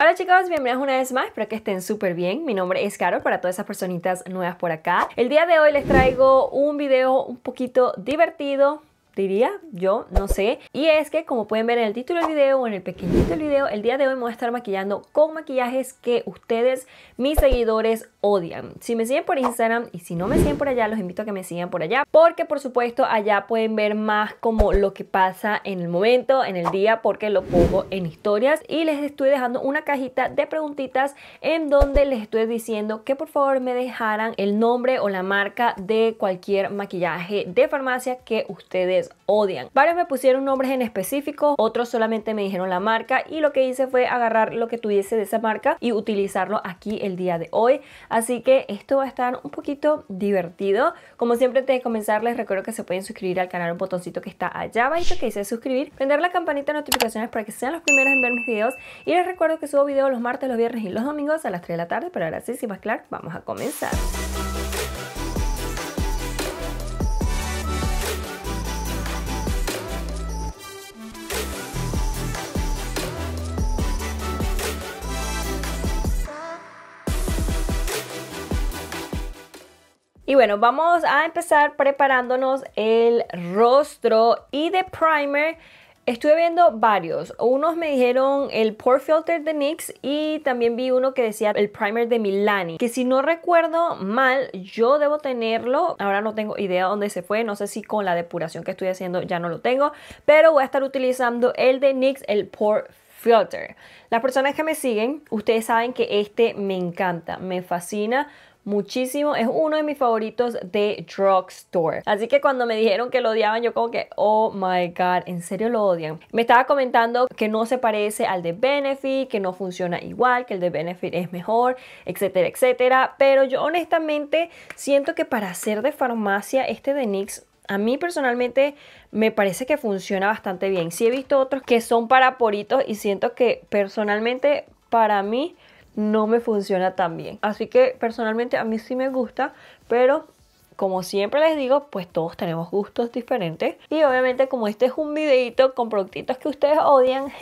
Hola chicos, bienvenidos una vez más, espero que estén súper bien. Mi nombre es Caro para todas esas personitas nuevas por acá. El día de hoy les traigo un video un poquito divertido, diría yo, no sé. Y es que como pueden ver en el título del video o en el pequeñito del video, el día de hoy me voy a estar maquillando con maquillajes que ustedes, mis seguidores, odian. Si me siguen por Instagram y si no me siguen por allá, los invito a que me sigan por allá. Porque por supuesto allá pueden ver más como lo que pasa en el momento, en el día, porque lo pongo en historias. Y les estoy dejando una cajita de preguntitas en donde les estoy diciendo que por favor me dejaran el nombre o la marca de cualquier maquillaje de farmacia que ustedes odian. Varios me pusieron nombres en específico, otros solamente me dijeron la marca y lo que hice fue agarrar lo que tuviese de esa marca y utilizarlo aquí el día de hoy. Así que esto va a estar un poquito divertido. Como siempre antes de comenzar les recuerdo que se pueden suscribir al canal, un botoncito que está allá abajo que dice suscribir, prender la campanita de notificaciones para que sean los primeros en ver mis videos y les recuerdo que subo videos los martes, los viernes y los domingos a las 3 de la tarde, pero ahora sí, sin más claro, vamos a comenzar. Y bueno, vamos a empezar preparándonos el rostro y de primer. Estuve viendo varios. Unos me dijeron el Pore Filter de NYX y también vi uno que decía el primer de Milani. Que si no recuerdo mal, yo debo tenerlo. Ahora no tengo idea dónde se fue. No sé si con la depuración que estoy haciendo ya no lo tengo. Pero voy a estar utilizando el de NYX, el Pore Filter. Las personas que me siguen, ustedes saben que este me encanta, me fascina muchísimo. Es uno de mis favoritos de Drugstore. Así que cuando me dijeron que lo odiaban, yo como que, oh my god, en serio lo odian. Me estaba comentando que no se parece al de Benefit, que no funciona igual, que el de Benefit es mejor, etcétera, etcétera. Pero yo honestamente siento que para hacer de farmacia, este de NYX a mí personalmente me parece que funciona bastante bien. Si he visto otros que son para poritos y siento que personalmente para mí no me funciona tan bien. Así que personalmente a mí sí me gusta, pero como siempre les digo, pues todos tenemos gustos diferentes. Y obviamente como este es un videito con productitos que ustedes odian,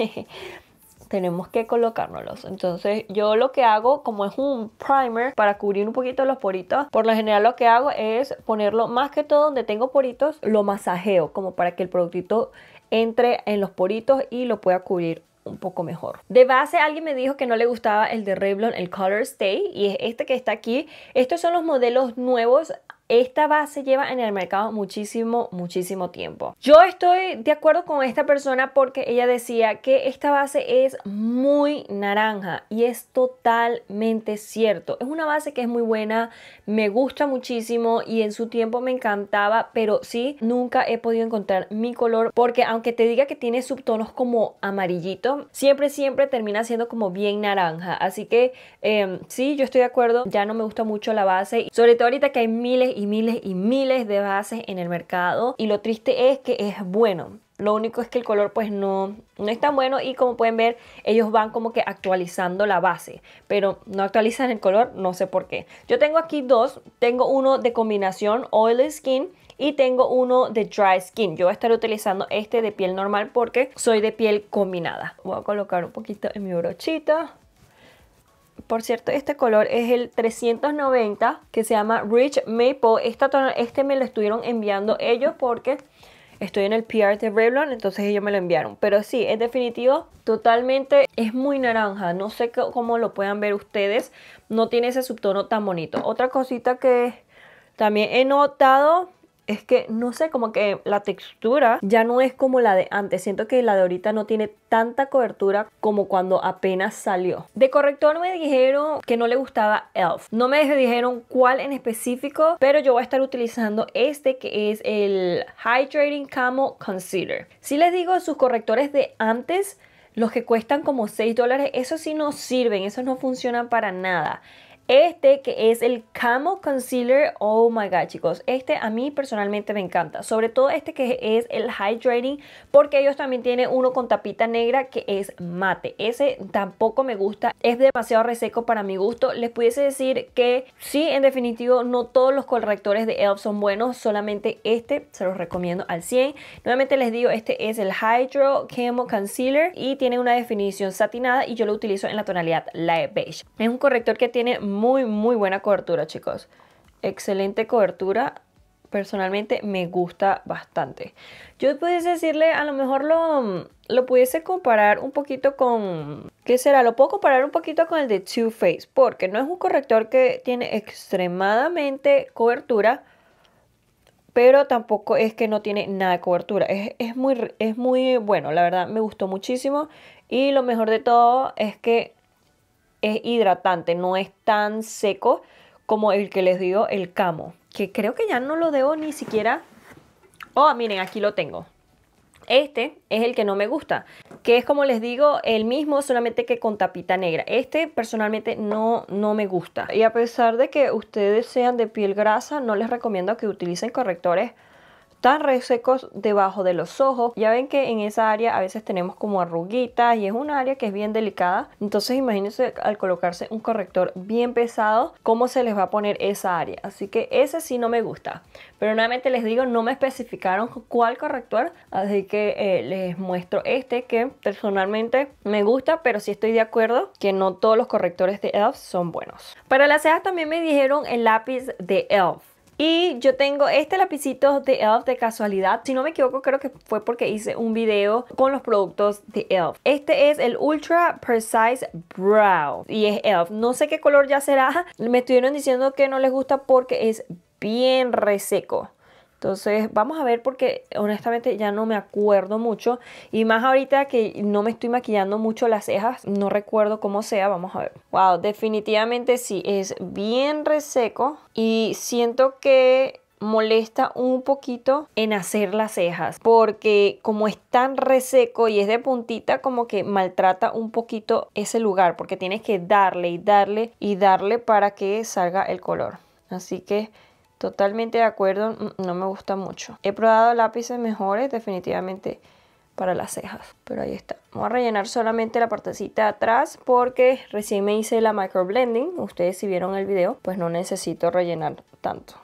tenemos que colocárnoslos. Entonces yo lo que hago, como es un primer para cubrir un poquito los poritos, por lo general lo que hago es ponerlo más que todo donde tengo poritos, lo masajeo como para que el productito entre en los poritos y lo pueda cubrir un poco mejor. De base, alguien me dijo que no le gustaba el de Revlon, el Color Stay, y es este que está aquí. Estos son los modelos nuevos esta base lleva en el mercado muchísimo, muchísimo tiempo. Yo estoy de acuerdo con esta persona porque ella decía que esta base es muy naranja y es totalmente cierto. Es una base que es muy buena, me gusta muchísimo y en su tiempo me encantaba, pero sí, nunca he podido encontrar mi color porque aunque te diga que tiene subtonos como amarillito, siempre, siempre termina siendo como bien naranja. Así que em, sí, yo estoy de acuerdo, ya no me gusta mucho la base, sobre todo ahorita que hay miles y miles y miles de bases en el mercado y lo triste es que es bueno. Lo único es que el color pues no, no es tan bueno y como pueden ver ellos van como que actualizando la base, pero no actualizan el color, no sé por qué. Yo tengo aquí dos, tengo uno de combinación Oily Skin y tengo uno de Dry Skin. Yo voy a utilizando este de piel normal porque soy de piel combinada. Voy a colocar un poquito en mi brochita por cierto, este color es el 390 que se llama Rich Maple. Esta este me lo estuvieron enviando ellos porque estoy en el PR de Revlon, entonces ellos me lo enviaron. Pero sí, en definitivo, totalmente es muy naranja. No sé cómo lo puedan ver ustedes. No tiene ese subtono tan bonito. Otra cosita que también he notado es que no sé, como que la textura ya no es como la de antes. Siento que la de ahorita no tiene tanta cobertura como cuando apenas salió. De corrector me dijeron que no le gustaba Elf. No me dijeron cuál en específico, pero yo voy a estar utilizando este que es el Hydrating Camo Concealer. Si les digo sus correctores de antes, los que cuestan como 6 dólares, esos sí no sirven, esos no funcionan para nada. Este que es el Camo Concealer, oh my god chicos, este a mí personalmente me encanta, sobre todo este que es el Hydrating porque ellos también tienen uno con tapita negra que es mate, ese tampoco me gusta, es demasiado reseco para mi gusto, les pudiese decir que sí, en definitivo no todos los correctores de e.l.f. son buenos, solamente este se los recomiendo al 100, nuevamente les digo, este es el Hydro Camo Concealer y tiene una definición satinada y yo lo utilizo en la tonalidad Light Beige, es un corrector que tiene muy, muy buena cobertura, chicos. Excelente cobertura. Personalmente me gusta bastante. Yo pudiese decirle, a lo mejor lo, mm, lo pudiese comparar un poquito con... ¿Qué será? Lo puedo comparar un poquito con el de Too Faced. Porque no es un corrector que tiene extremadamente cobertura pero tampoco es que no tiene nada de cobertura. Es, es, muy, es muy bueno, la verdad me gustó muchísimo. Y lo mejor de todo es que es hidratante, no es tan seco como el que les digo, el camo, que creo que ya no lo debo ni siquiera... Oh, miren, aquí lo tengo. Este es el que no me gusta, que es como les digo, el mismo, solamente que con tapita negra. Este personalmente no, no me gusta. Y a pesar de que ustedes sean de piel grasa, no les recomiendo que utilicen correctores tan resecos debajo de los ojos. Ya ven que en esa área a veces tenemos como arruguitas y es un área que es bien delicada. Entonces imagínense al colocarse un corrector bien pesado, cómo se les va a poner esa área. Así que ese sí no me gusta. Pero nuevamente les digo, no me especificaron cuál corrector, así que eh, les muestro este que personalmente me gusta, pero sí estoy de acuerdo que no todos los correctores de ELF son buenos. Para las cejas también me dijeron el lápiz de ELF. Y yo tengo este lapicito de ELF de casualidad. Si no me equivoco, creo que fue porque hice un video con los productos de ELF. Este es el Ultra Precise Brow y es ELF. No sé qué color ya será. Me estuvieron diciendo que no les gusta porque es bien reseco. Entonces, vamos a ver porque honestamente ya no me acuerdo mucho. Y más ahorita que no me estoy maquillando mucho las cejas, no recuerdo cómo sea, vamos a ver. Wow, definitivamente sí, es bien reseco y siento que molesta un poquito en hacer las cejas porque como es tan reseco y es de puntita como que maltrata un poquito ese lugar porque tienes que darle y darle y darle para que salga el color así que Totalmente de acuerdo, no me gusta mucho. He probado lápices mejores definitivamente para las cejas, pero ahí está. Voy a rellenar solamente la partecita de atrás porque recién me hice la microblending Ustedes si vieron el video, pues no necesito rellenar tanto.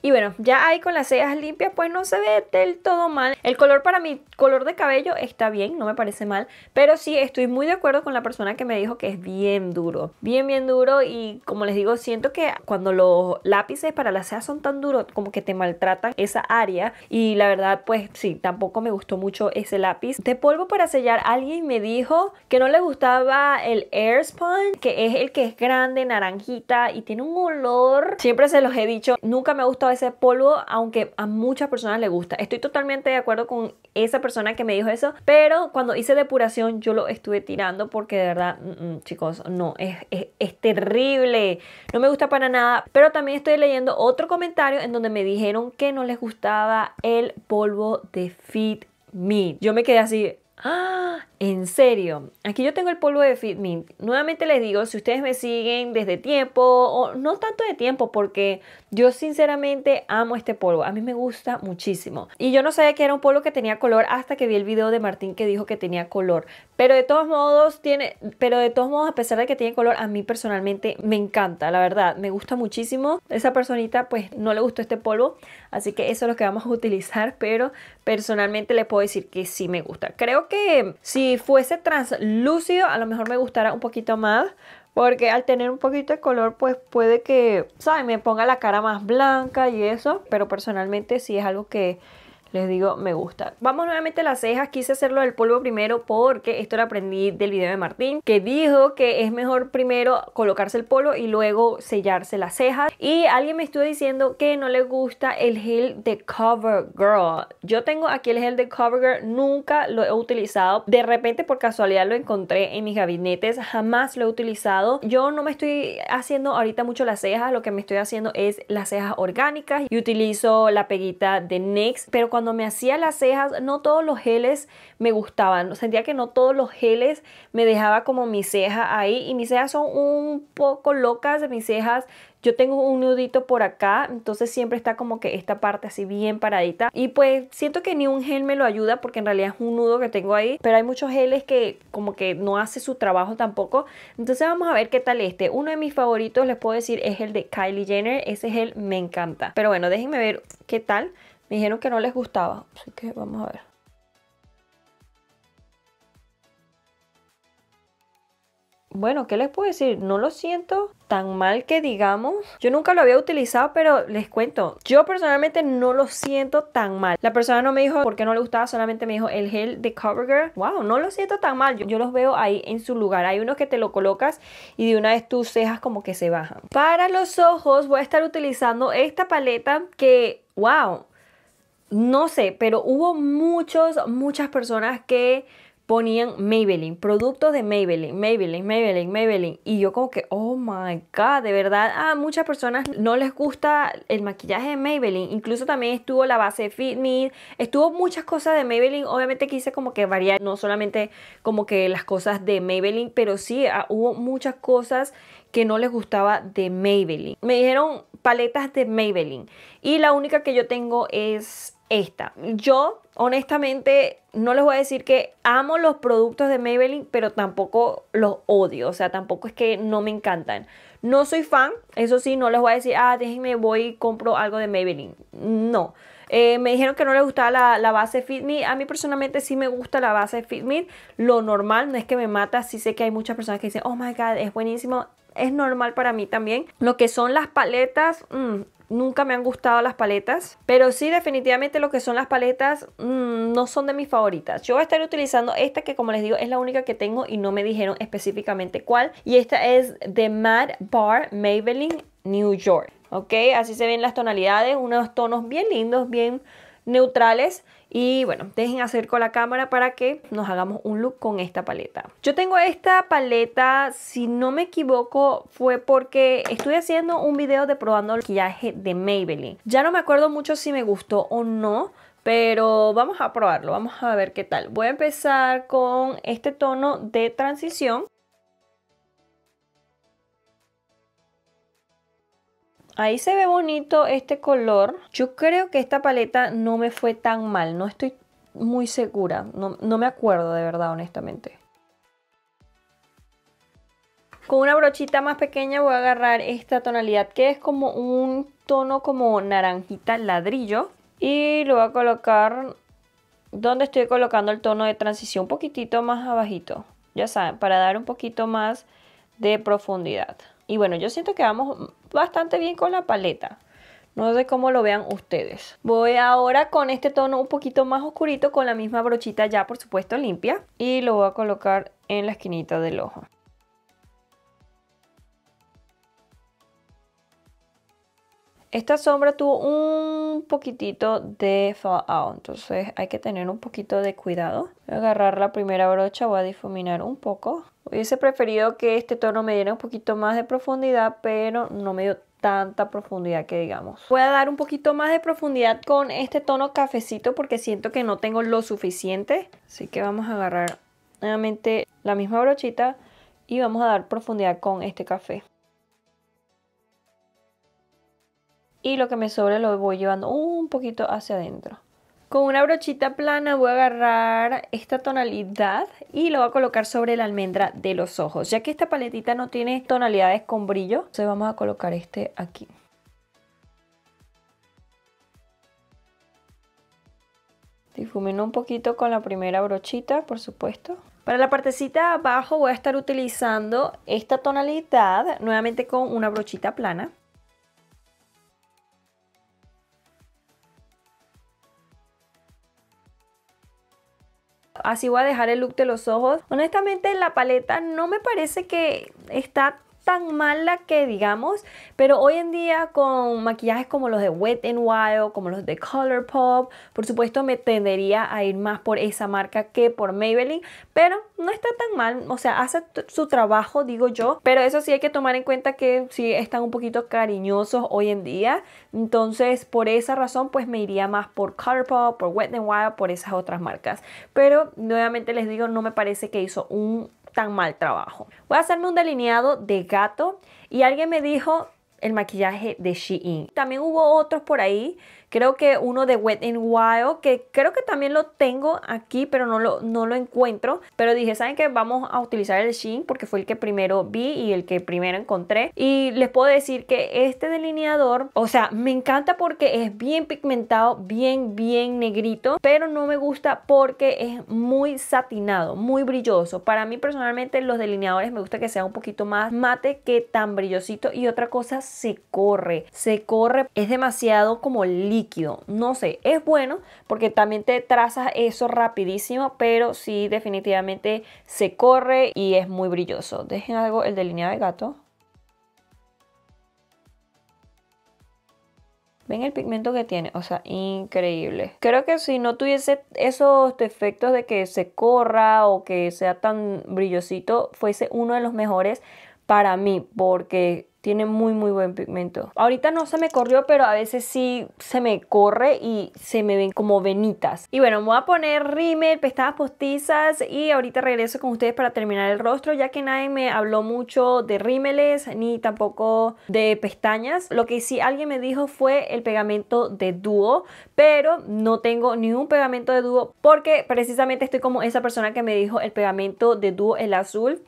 Y bueno, ya ahí con las cejas limpias pues no se ve del todo mal. El color para mi color de cabello está bien, no me parece mal. Pero sí estoy muy de acuerdo con la persona que me dijo que es bien duro. Bien, bien duro y como les digo, siento que cuando los lápices para las cejas son tan duros como que te maltratan esa área. Y la verdad pues sí, tampoco me gustó mucho ese lápiz. De polvo para sellar, alguien me dijo que no le gustaba el Air Sponge, que es el que es grande, naranjita y tiene un olor. Siempre se los he dicho, nunca me ha gustado ese polvo, aunque a muchas personas Le gusta. Estoy totalmente de acuerdo con esa persona que me dijo eso, pero cuando hice depuración yo lo estuve tirando porque de verdad, mm, mm, chicos, no, es, terrible, no me gusta para nada. Pero también estoy leyendo otro comentario en donde me dijeron que no les gustaba el polvo de Fit Me. Yo me quedé así, ¡ah! En serio, aquí yo tengo el polvo de Mint. Nuevamente les digo, si ustedes me siguen desde tiempo, o no tanto de tiempo, porque yo sinceramente amo este polvo. A mí me gusta muchísimo. Y yo no sabía que era un polvo que tenía color hasta que vi el video de Martín que dijo que tenía color. Pero de todos modos, tiene, pero de todos modos, a pesar de que tiene color, a mí personalmente me encanta, la verdad. Me gusta muchísimo. Esa personita pues no le gustó este polvo. Así que eso es lo que vamos a utilizar. Pero personalmente Le puedo decir que sí me gusta. Creo que sí si fuese translúcido, a lo mejor me gustara un poquito más. Porque al tener un poquito de color, pues puede que, ¿Sabes? Me ponga la cara más blanca y eso. Pero personalmente Si es algo que les digo me gusta. Vamos nuevamente a las cejas, quise hacerlo del polvo primero porque esto lo aprendí del video de Martín, que dijo que es mejor primero colocarse el polvo y luego sellarse las cejas. Y alguien me estuvo diciendo que no le gusta el gel de CoverGirl. Yo tengo aquí el gel de CoverGirl, nunca lo he utilizado. De repente por casualidad lo encontré en mis gabinetes, jamás lo he utilizado. Yo no me estoy haciendo ahorita mucho las cejas, lo que me estoy haciendo es las cejas orgánicas y utilizo la peguita de NYX, pero cuando cuando me hacía las cejas, no todos los geles me gustaban. Sentía que no todos los geles me dejaba como mi ceja ahí. Y mis cejas son un poco locas. de Mis cejas, yo tengo un nudito por acá. Entonces siempre está como que esta parte así bien paradita. Y pues siento que ni un gel me lo ayuda porque en realidad es un nudo que tengo ahí. Pero hay muchos geles que como que no hace su trabajo tampoco. Entonces vamos a ver qué tal este. Uno de mis favoritos les puedo decir es el de Kylie Jenner. Ese gel me encanta. Pero bueno, déjenme ver qué tal. Me dijeron que no les gustaba, así que vamos a ver. Bueno, ¿qué les puedo decir? No lo siento tan mal que digamos. Yo nunca lo había utilizado, pero les cuento. Yo personalmente no lo siento tan mal. La persona no me dijo por qué no le gustaba, solamente me dijo el gel de CoverGirl. Wow, no lo siento tan mal. Yo, los veo ahí en su lugar. Hay unos que te lo colocas y de una vez tus cejas como que se bajan. Para los ojos voy a estar utilizando esta paleta que... Wow, no sé, pero hubo muchos, muchas personas que ponían Maybelline, productos de Maybelline, Maybelline, Maybelline, Maybelline. Y yo como que, oh my God, de verdad, a ah, muchas personas no les gusta el maquillaje de Maybelline. Incluso también estuvo la base Fit Me, estuvo muchas cosas de Maybelline. Obviamente quise como que variar, no solamente como que las cosas de Maybelline, pero sí ah, hubo muchas cosas que no les gustaba de Maybelline. Me dijeron paletas de Maybelline. Y la única que yo tengo es esta. Yo honestamente no les voy a decir que amo los productos de Maybelline, pero tampoco los odio, o sea, tampoco es que no me encantan. No soy fan, eso sí, no les voy a decir, ah, déjenme, voy y compro algo de Maybelline. No. Eh, me dijeron que no les gustaba la, la base Fit Me. A mí personalmente sí me gusta la base Fit Me. Lo normal, no es que me mata. Sí sé que hay muchas personas que dicen, oh my god, es buenísimo. Es normal para mí también. Lo que son las paletas, mmm, Nunca me han gustado las paletas, pero sí definitivamente lo que son las paletas mm, no son de mis favoritas. Yo voy a estar utilizando esta que como les digo es la única que tengo y no me dijeron específicamente cuál. Y esta es de Mad Bar Maybelline New York. Ok, así se ven las tonalidades, unos tonos bien lindos, bien neutrales y bueno, dejen con la cámara para que nos hagamos un look con esta paleta. Yo tengo esta paleta, si no me equivoco, fue porque estoy haciendo un video de probando el maquillaje de Maybelline. Ya no me acuerdo mucho si me gustó o no, pero vamos a probarlo, vamos a ver qué tal. Voy a empezar con este tono de transición Ahí se ve bonito este color. Yo creo que esta paleta no me fue tan mal. No estoy muy segura. No, me acuerdo de verdad, honestamente. Con una brochita más pequeña voy a agarrar esta tonalidad que es como un tono como naranjita ladrillo. Y lo voy a colocar donde estoy colocando el tono de transición un poquitito más abajito. Ya saben, para dar un poquito más de profundidad. Y bueno, yo siento que vamos bastante bien con la paleta. No sé cómo lo vean ustedes. Voy ahora con este tono un poquito más oscurito con la misma brochita ya por supuesto limpia. Y lo voy a colocar en la esquinita del ojo. Esta sombra tuvo un poquitito de fallout, entonces hay que tener un poquito de cuidado. Voy a agarrar la primera brocha, voy a difuminar un poco. Hubiese preferido que este tono me diera un poquito más de profundidad, pero no me dio tanta profundidad que digamos. Voy a dar un poquito más de profundidad con este tono cafecito porque siento que no tengo lo suficiente. Así que vamos a agarrar nuevamente la misma brochita y vamos a dar profundidad con este café. y lo que me sobra lo voy llevando un poquito hacia adentro. Con una brochita plana voy a agarrar esta tonalidad y lo voy a colocar sobre la almendra de los ojos. Ya que esta paletita no tiene tonalidades con brillo, entonces vamos a colocar este aquí. Difumino un poquito con la primera brochita, por supuesto. Para la partecita abajo voy a estar utilizando esta tonalidad, nuevamente con una brochita plana. Así voy a dejar el look de los ojos. Honestamente la paleta no me parece que está tan mala que digamos, pero hoy en día con maquillajes como los de Wet n Wild, como los de Colourpop, por supuesto me tendería a ir más por esa marca que por Maybelline, pero no está tan mal, o sea, hace su trabajo, digo yo, pero eso sí hay que tomar en cuenta que sí están un poquito cariñosos hoy en día, entonces por esa razón pues me iría más por Colourpop, por Wet n Wild, por esas otras marcas, pero nuevamente les digo, no me parece que hizo un mal trabajo. Voy a hacerme un delineado de gato y alguien me dijo el maquillaje de Shein. También hubo otros por ahí Creo que uno de Wet n Wild, que creo que también lo tengo aquí, pero no lo, no lo encuentro. Pero dije, ¿saben qué? Vamos a utilizar el Shein porque fue el que primero vi y el que primero encontré. Y les puedo decir que este delineador, o sea, me encanta porque es bien pigmentado, bien, bien negrito. Pero no me gusta porque es muy satinado, muy brilloso. Para mí personalmente los delineadores me gusta que sea un poquito más mate que tan brillosito. Y otra cosa, se corre. Se corre. Es demasiado como líquido. No sé, es bueno porque también te trazas eso rapidísimo, pero sí definitivamente se corre y es muy brilloso. Dejen algo el delineado de gato. Ven el pigmento que tiene, o sea, increíble. Creo que si no tuviese esos defectos de que se corra o que sea tan brillosito, fuese uno de los mejores para mí, porque tiene muy muy buen pigmento. Ahorita no se me corrió, pero a veces sí se me corre y se me ven como venitas. Y bueno, me voy a poner rímel, pestañas postizas y ahorita regreso con ustedes para terminar el rostro, ya que nadie me habló mucho de rímeles ni tampoco de pestañas. Lo que sí alguien me dijo fue el pegamento de dúo, pero no tengo ningún pegamento de dúo porque precisamente estoy como esa persona que me dijo el pegamento de dúo, el azul.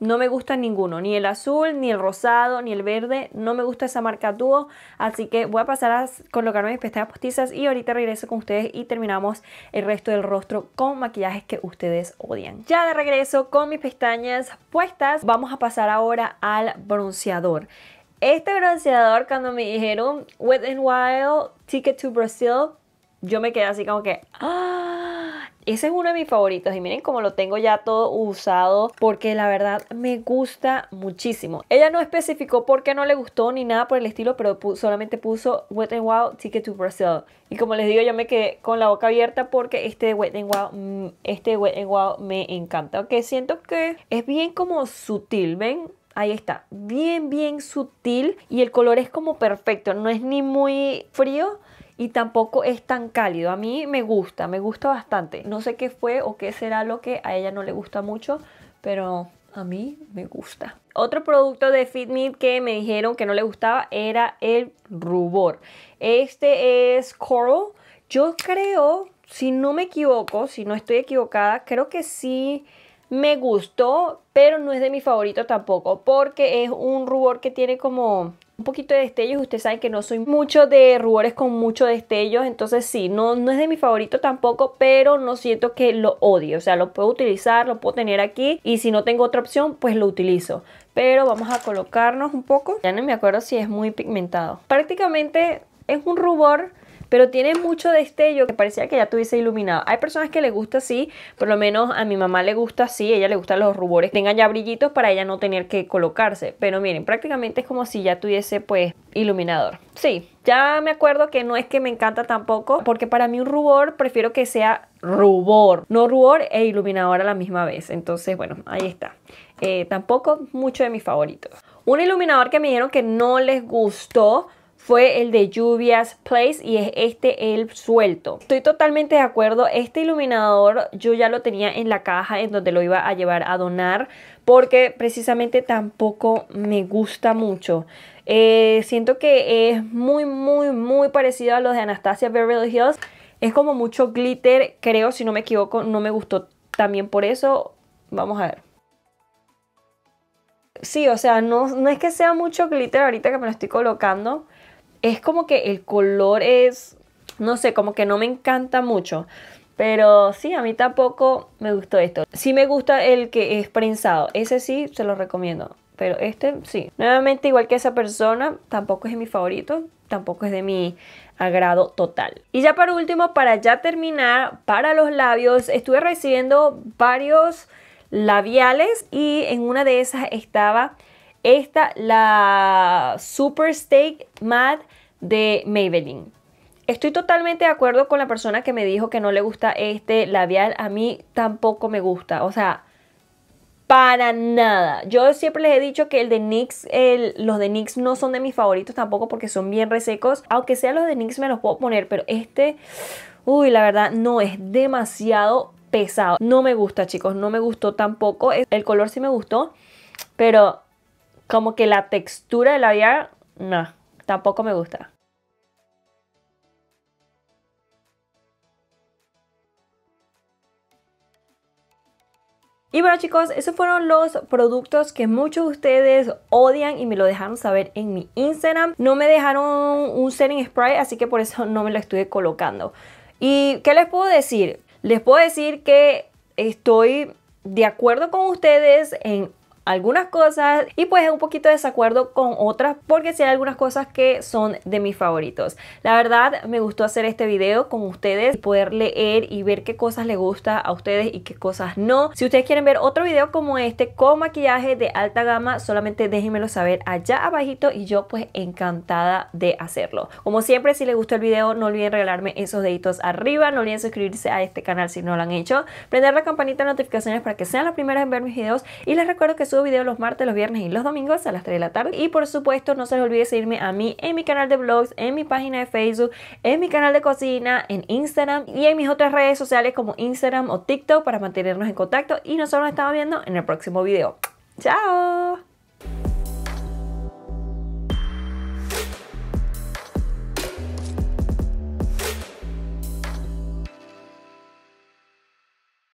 No me gusta ninguno, ni el azul, ni el rosado, ni el verde. No me gusta esa marca dúo. Así que voy a pasar a colocarme mis pestañas postizas y ahorita regreso con ustedes y terminamos el resto del rostro con maquillajes que ustedes odian. Ya de regreso con mis pestañas puestas, vamos a pasar ahora al bronceador. Este bronceador cuando me dijeron Wet n Wild Ticket to Brazil yo me quedé así como que, ¡ah! Ese es uno de mis favoritos y miren cómo lo tengo ya todo usado porque la verdad me gusta muchísimo. Ella no especificó por qué no le gustó ni nada por el estilo, pero solamente puso Wet n Wild Ticket to Brazil. Y como les digo, yo me quedé con la boca abierta porque este Wet n Wild, mm, este Wet n Wild me encanta. Aunque siento que es bien como sutil, ¿ven? Ahí está, bien, bien sutil y el color es como perfecto, no es ni muy frío y tampoco es tan cálido. A mí me gusta, me gusta bastante. No sé qué fue o qué será lo que a ella no le gusta mucho, pero a mí me gusta. Otro producto de FitMeet que me dijeron que no le gustaba era el rubor. Este es Coral. Yo creo, si no me equivoco, si no estoy equivocada, creo que sí me gustó, pero no es de mi favorito tampoco, porque es un rubor que tiene como un poquito de destellos. Ustedes saben que no soy mucho de rubores con mucho destellos. Entonces sí, no, no es de mi favorito tampoco, pero no siento que lo odie. O sea, lo puedo utilizar, lo puedo tener aquí. Y si no tengo otra opción, pues lo utilizo. Pero vamos a colocarnos un poco. Ya no me acuerdo si es muy pigmentado. Prácticamente es un rubor pero tiene mucho destello que parecía que ya tuviese iluminado. Hay personas que le gusta así, por lo menos a mi mamá le gusta así, a ella le gustan los rubores, tengan ya brillitos para ella no tener que colocarse, pero miren, prácticamente es como si ya tuviese pues iluminador. Sí, ya me acuerdo que no es que me encanta tampoco, porque para mí un rubor prefiero que sea rubor, no rubor e iluminador a la misma vez. Entonces, bueno, ahí está. Eh, tampoco mucho de mis favoritos. Un iluminador que me dijeron que no les gustó fue el de Lluvias Place y es este el suelto. Estoy totalmente de acuerdo, este iluminador yo ya lo tenía en la caja en donde lo iba a llevar a donar porque precisamente tampoco me gusta mucho. Eh, siento que es muy, muy, muy parecido a los de Anastasia Beverly Hills. Es como mucho glitter, creo, si no me equivoco, no me gustó también por eso. Vamos a ver. Sí, o sea, no, no es que sea mucho glitter ahorita que me lo estoy colocando, es como que el color es, no sé, como que no me encanta mucho. Pero sí, a mí tampoco me gustó esto. Sí me gusta el que es prensado. Ese sí, se lo recomiendo. Pero este sí. Nuevamente, igual que esa persona, tampoco es mi favorito. Tampoco es de mi agrado total. Y ya para último, para ya terminar, para los labios, estuve recibiendo varios labiales y en una de esas estaba esta, la Super Steak Mad de Maybelline. Estoy totalmente de acuerdo con la persona que me dijo que no le gusta este labial. A mí tampoco me gusta. O sea, para nada. Yo siempre les he dicho que el de NYX, los de NYX no son de mis favoritos tampoco porque son bien resecos. Aunque sean los de NYX me los puedo poner, pero este, uy, la verdad no es demasiado pesado. No me gusta, chicos, no me gustó tampoco. El color sí me gustó, pero como que la textura de la labial, no, tampoco me gusta. Y bueno chicos, esos fueron los productos que muchos de ustedes odian y me lo dejaron saber en mi Instagram. No me dejaron un setting spray, así que por eso no me lo estuve colocando. ¿Y qué les puedo decir? Les puedo decir que estoy de acuerdo con ustedes en algunas cosas y pues un poquito de desacuerdo con otras porque si hay algunas cosas que son de mis favoritos. La verdad me gustó hacer este video con ustedes, poder leer y ver qué cosas le gusta a ustedes y qué cosas no. Si ustedes quieren ver otro video como este con maquillaje de alta gama, solamente déjenmelo saber allá abajito y yo pues encantada de hacerlo. Como siempre, si les gustó el video no olviden regalarme esos deditos arriba, no olviden suscribirse a este canal si no lo han hecho, prender la campanita de notificaciones para que sean las primeras en ver mis videos y les recuerdo que su video los martes, los viernes y los domingos a las 3 de la tarde. Y por supuesto, no se les olvide seguirme a mí en mi canal de vlogs, en mi página de Facebook, en mi canal de cocina, en Instagram y en mis otras redes sociales como Instagram o TikTok para mantenernos en contacto. Y nosotros nos estamos viendo en el próximo video. ¡Chao!